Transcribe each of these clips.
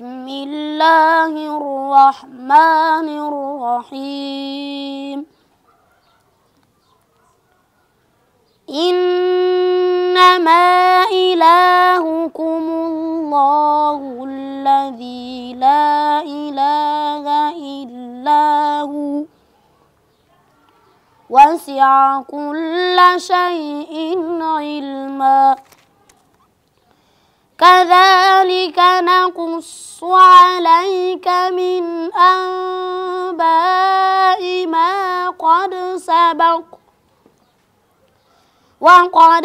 بسم الله الرحمن الرحيم إنما إلهكم الله الذي لا إله إلا هو وسع كل شيء علما كذلك نقص عليك من أنباء ما قد سبق وقد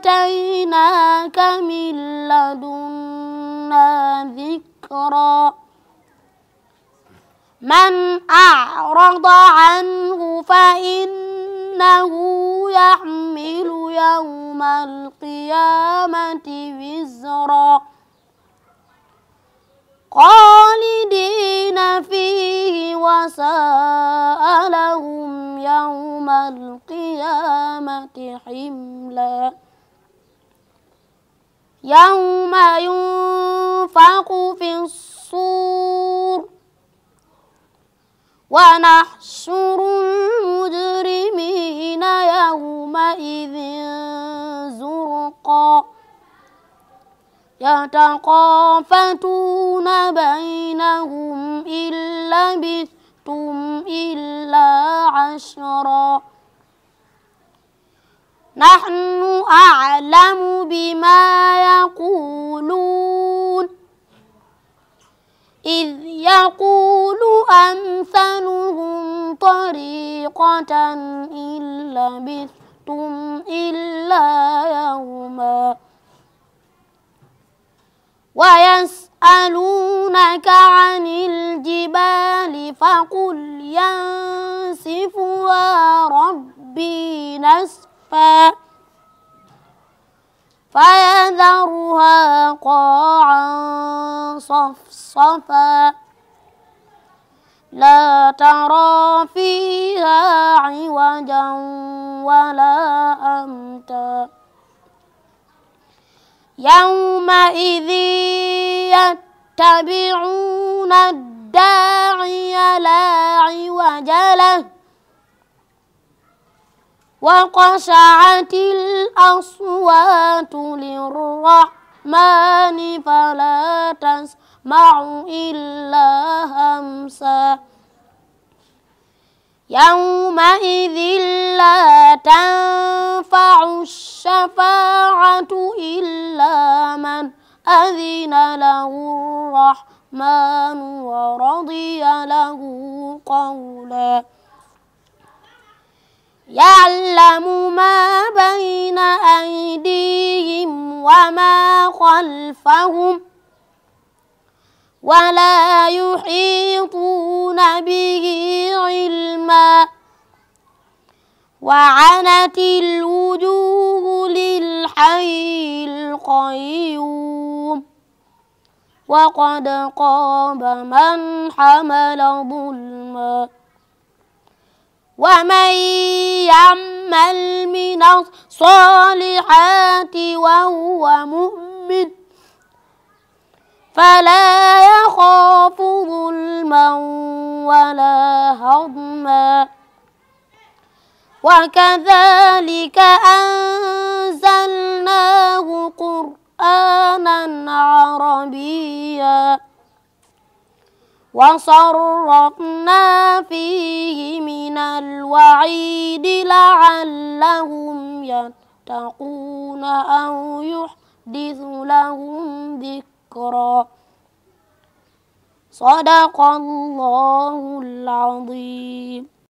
آتيناك من لدنا ذكرا من أعرض عنه فإنه يحمل يوم القيامة لهم يوم القيامة حملا يوم ينفق في الصور ونحشر المجرمين يومئذ زرقا يتقافتون نحن أعلم بما يقولون إذ يقول أمثلهم طريقة إن لبثتم إلا يوما ويسألونك عن الجبال فقل ينسفها ربي نسفا فيذرها قاعا صفصفا لا ترى فيها عوجا ولا أمتا يومئذ يتبعون الداعي لا عوج له وقشعت الأصوات للرحمن فلا تسمع إلا همسا يومئذ لا تنفع الشفاعة إلا من أذن له الرحمن ورضي له قولا يعلم ما بين أيديهم وما خلفهم ولا يحيطون به علما وعنت الوجوه للحي القيوم وقد قاب من حمل ظلمًا ومن يعمل من الصالحات وهو مؤمن فلا يخاف ظلما ولا هضما وكذلك أنزلناه قرآنا عربيا وصرفنا فيه من الوعيد لعلهم يتقون أو يحدث لهم ذكرا صدق الله العظيم